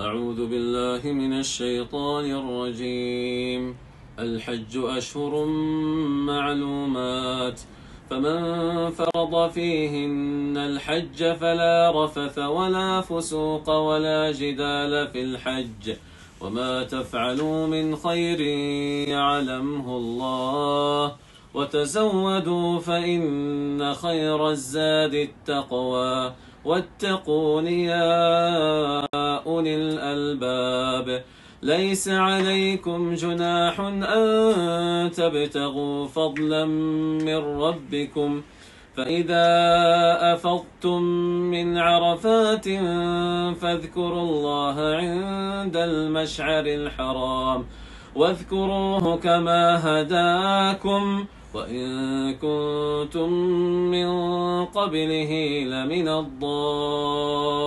أعوذ بالله من الشيطان الرجيم الحج أشهر معلومات فمن فرض فيهن الحج فلا رفث ولا فسوق ولا جدال في الحج وما تفعلوا من خير يعلمه الله وتزودوا فإن خير الزاد التقوى واتقون يا أولي الألباب ليس عليكم جناح أن تبتغوا فضلا من ربكم فإذا أفضتم من عرفات فاذكروا الله عند المشعر الحرام واذكروه كما هداكم وإن كنتم من قبله لمن الضالين